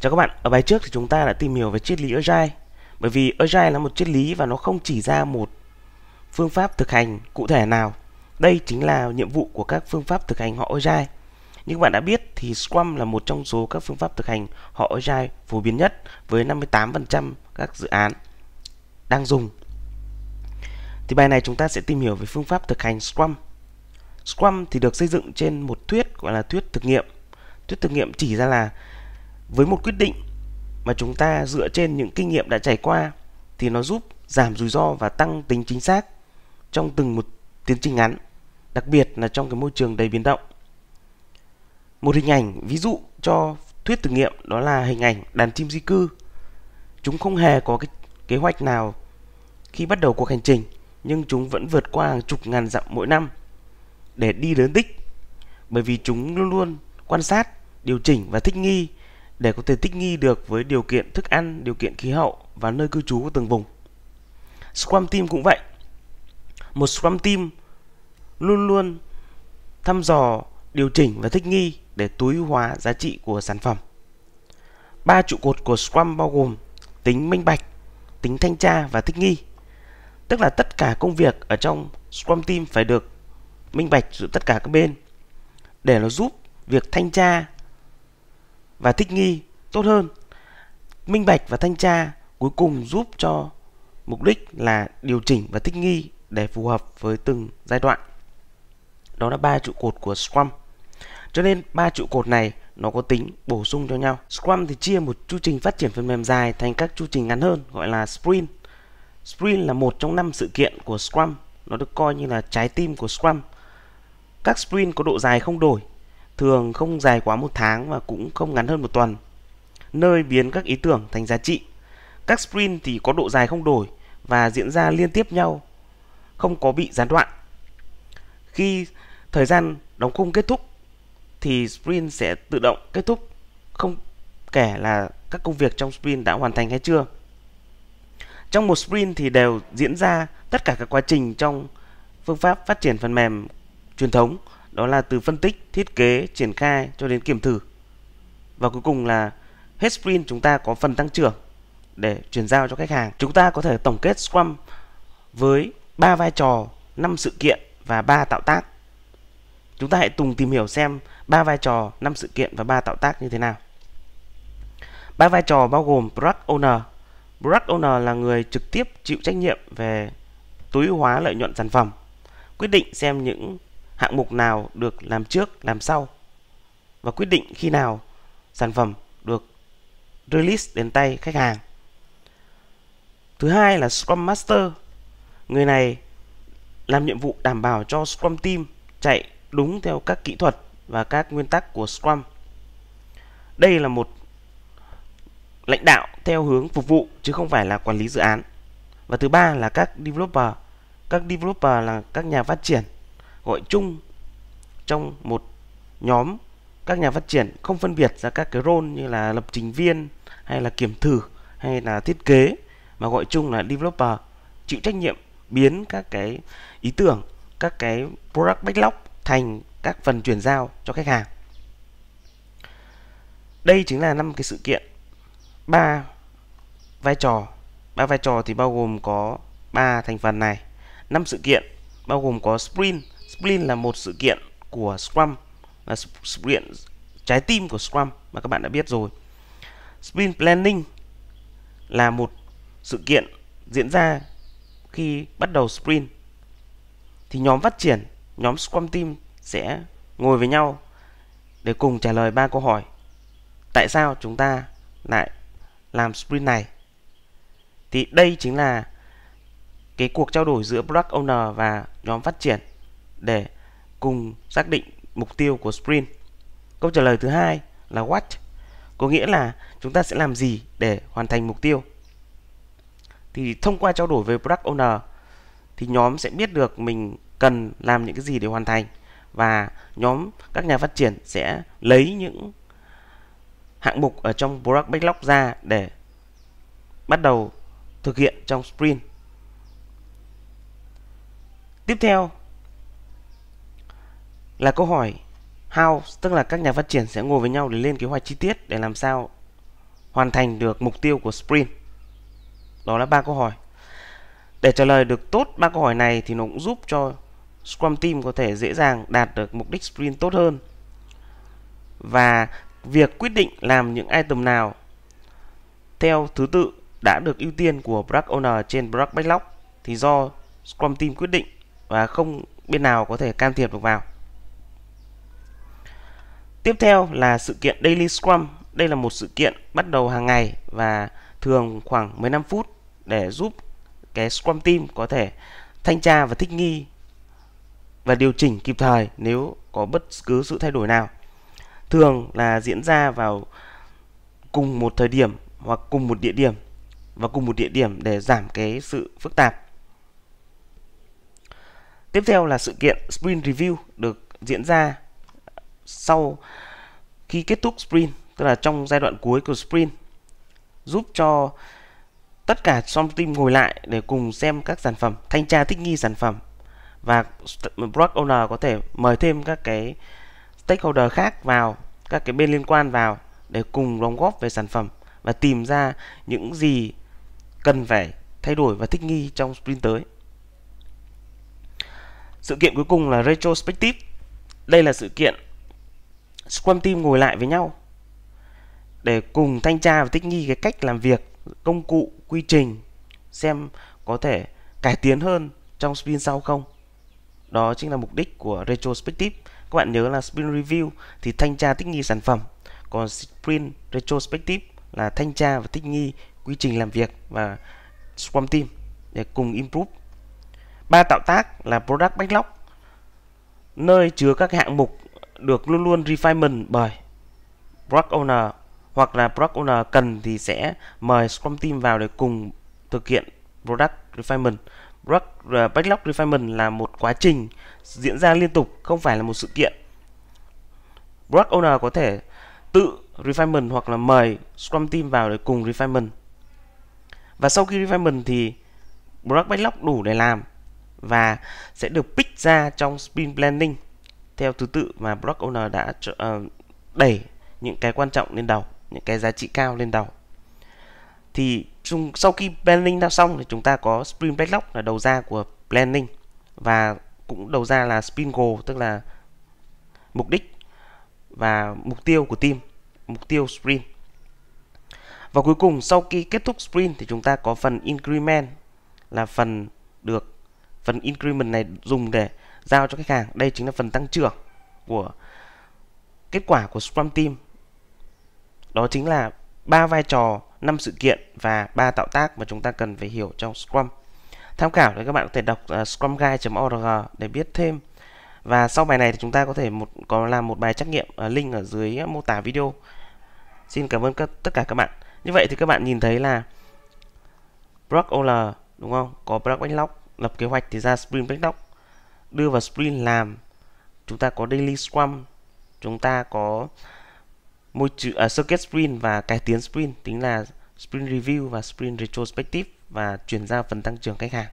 Chào các bạn, ở bài trước thì chúng ta đã tìm hiểu về triết lý Agile Bởi vì Agile là một triết lý và nó không chỉ ra một phương pháp thực hành cụ thể nào Đây chính là nhiệm vụ của các phương pháp thực hành họ Agile Như các bạn đã biết thì Scrum là một trong số các phương pháp thực hành họ Agile phổ biến nhất với 58% các dự án đang dùng Thì bài này chúng ta sẽ tìm hiểu về phương pháp thực hành Scrum Scrum thì được xây dựng trên một thuyết gọi là thuyết thực nghiệm Thuyết thực nghiệm chỉ ra là với một quyết định mà chúng ta dựa trên những kinh nghiệm đã trải qua thì nó giúp giảm rủi ro và tăng tính chính xác trong từng một tiến trình ngắn, đặc biệt là trong cái môi trường đầy biến động. Một hình ảnh ví dụ cho thuyết thử nghiệm đó là hình ảnh đàn chim di cư. Chúng không hề có cái kế hoạch nào khi bắt đầu cuộc hành trình, nhưng chúng vẫn vượt qua hàng chục ngàn dặm mỗi năm để đi đến đích bởi vì chúng luôn luôn quan sát, điều chỉnh và thích nghi để có thể thích nghi được với điều kiện thức ăn, điều kiện khí hậu và nơi cư trú của từng vùng. Scrum Team cũng vậy. Một Scrum Team luôn luôn thăm dò, điều chỉnh và thích nghi để tối hóa giá trị của sản phẩm. Ba trụ cột của Scrum bao gồm tính minh bạch, tính thanh tra và thích nghi. Tức là tất cả công việc ở trong Scrum Team phải được minh bạch giữa tất cả các bên để nó giúp việc thanh tra và thích nghi tốt hơn minh bạch và thanh tra cuối cùng giúp cho mục đích là điều chỉnh và thích nghi để phù hợp với từng giai đoạn đó là ba trụ cột của scrum cho nên ba trụ cột này nó có tính bổ sung cho nhau scrum thì chia một chu trình phát triển phần mềm dài thành các chu trình ngắn hơn gọi là sprint sprint là một trong năm sự kiện của scrum nó được coi như là trái tim của scrum các sprint có độ dài không đổi thường không dài quá một tháng và cũng không ngắn hơn một tuần, nơi biến các ý tưởng thành giá trị. Các sprint thì có độ dài không đổi và diễn ra liên tiếp nhau, không có bị gián đoạn. Khi thời gian đóng khung kết thúc thì sprint sẽ tự động kết thúc, không kể là các công việc trong sprint đã hoàn thành hay chưa. Trong một sprint thì đều diễn ra tất cả các quá trình trong phương pháp phát triển phần mềm truyền thống đó là từ phân tích, thiết kế, triển khai cho đến kiểm thử. Và cuối cùng là hết sprint chúng ta có phần tăng trưởng để chuyển giao cho khách hàng. Chúng ta có thể tổng kết Scrum với ba vai trò, 5 sự kiện và 3 tạo tác. Chúng ta hãy cùng tìm hiểu xem ba vai trò, 5 sự kiện và 3 tạo tác như thế nào. Ba vai trò bao gồm Product Owner. Product Owner là người trực tiếp chịu trách nhiệm về tối ưu hóa lợi nhuận sản phẩm, quyết định xem những hạng mục nào được làm trước, làm sau và quyết định khi nào sản phẩm được release đến tay khách hàng. Thứ hai là Scrum Master. Người này làm nhiệm vụ đảm bảo cho Scrum Team chạy đúng theo các kỹ thuật và các nguyên tắc của Scrum. Đây là một lãnh đạo theo hướng phục vụ chứ không phải là quản lý dự án. Và thứ ba là các developer. Các developer là các nhà phát triển gọi chung trong một nhóm các nhà phát triển không phân biệt ra các cái role như là lập trình viên hay là kiểm thử hay là thiết kế mà gọi chung là developer chịu trách nhiệm biến các cái ý tưởng các cái product backlog thành các phần chuyển giao cho khách hàng đây chính là năm cái sự kiện ba vai trò ba vai trò thì bao gồm có ba thành phần này năm sự kiện bao gồm có sprint Spring là một sự kiện của Scrum là sự kiện trái tim của Scrum mà các bạn đã biết rồi. Sprint Planning là một sự kiện diễn ra khi bắt đầu sprint thì nhóm phát triển, nhóm Scrum Team sẽ ngồi với nhau để cùng trả lời ba câu hỏi. Tại sao chúng ta lại làm sprint này? Thì đây chính là cái cuộc trao đổi giữa product owner và nhóm phát triển để cùng xác định mục tiêu của sprint. Câu trả lời thứ hai là what, có nghĩa là chúng ta sẽ làm gì để hoàn thành mục tiêu. Thì thông qua trao đổi với product owner thì nhóm sẽ biết được mình cần làm những cái gì để hoàn thành và nhóm các nhà phát triển sẽ lấy những hạng mục ở trong product backlog ra để bắt đầu thực hiện trong sprint. Tiếp theo là câu hỏi how tức là các nhà phát triển sẽ ngồi với nhau để lên kế hoạch chi tiết để làm sao hoàn thành được mục tiêu của sprint. Đó là ba câu hỏi. Để trả lời được tốt ba câu hỏi này thì nó cũng giúp cho Scrum team có thể dễ dàng đạt được mục đích sprint tốt hơn. Và việc quyết định làm những item nào theo thứ tự đã được ưu tiên của product owner trên product backlog thì do Scrum team quyết định và không bên nào có thể can thiệp được vào. Tiếp theo là sự kiện Daily Scrum. Đây là một sự kiện bắt đầu hàng ngày và thường khoảng 15 phút để giúp cái Scrum team có thể thanh tra và thích nghi và điều chỉnh kịp thời nếu có bất cứ sự thay đổi nào. Thường là diễn ra vào cùng một thời điểm hoặc cùng một địa điểm và cùng một địa điểm để giảm cái sự phức tạp. Tiếp theo là sự kiện Sprint Review được diễn ra sau khi kết thúc sprint tức là trong giai đoạn cuối của sprint giúp cho tất cả trong team ngồi lại để cùng xem các sản phẩm thanh tra thích nghi sản phẩm và product owner có thể mời thêm các cái stakeholder khác vào các cái bên liên quan vào để cùng đóng góp về sản phẩm và tìm ra những gì cần phải thay đổi và thích nghi trong sprint tới sự kiện cuối cùng là retrospective đây là sự kiện Scrum Team ngồi lại với nhau để cùng thanh tra và thích nghi cái cách làm việc, công cụ, quy trình xem có thể cải tiến hơn trong spin sau không. Đó chính là mục đích của retrospective. Các bạn nhớ là spin review thì thanh tra thích nghi sản phẩm, còn sprint retrospective là thanh tra và thích nghi quy trình làm việc và Scrum Team để cùng improve. Ba tạo tác là product backlog nơi chứa các hạng mục được luôn luôn refinement bởi product owner hoặc là product owner cần thì sẽ mời scrum team vào để cùng thực hiện product refinement product uh, backlog refinement là một quá trình diễn ra liên tục không phải là một sự kiện product owner có thể tự refinement hoặc là mời scrum team vào để cùng refinement và sau khi refinement thì product backlog đủ để làm và sẽ được pick ra trong sprint planning theo thứ tự mà block owner đã uh, đẩy những cái quan trọng lên đầu những cái giá trị cao lên đầu thì chung, sau khi planning đã xong thì chúng ta có spring backlog là đầu ra của planning và cũng đầu ra là spring goal tức là mục đích và mục tiêu của team mục tiêu sprint và cuối cùng sau khi kết thúc sprint thì chúng ta có phần increment là phần được phần increment này dùng để giao cho khách hàng đây chính là phần tăng trưởng của kết quả của Scrum Team đó chính là ba vai trò năm sự kiện và ba tạo tác mà chúng ta cần phải hiểu trong Scrum tham khảo thì các bạn có thể đọc uh, à, scrumguide.org để biết thêm và sau bài này thì chúng ta có thể một có làm một bài trắc nghiệm uh, link ở dưới mô tả video xin cảm ơn các, tất cả các bạn như vậy thì các bạn nhìn thấy là Block OL đúng không có Block Backlog lập kế hoạch thì ra Sprint Backlog đưa vào sprint làm chúng ta có daily scrum chúng ta có môi trường à, circuit sprint và cải tiến sprint tính là sprint review và sprint retrospective và chuyển giao phần tăng trưởng khách hàng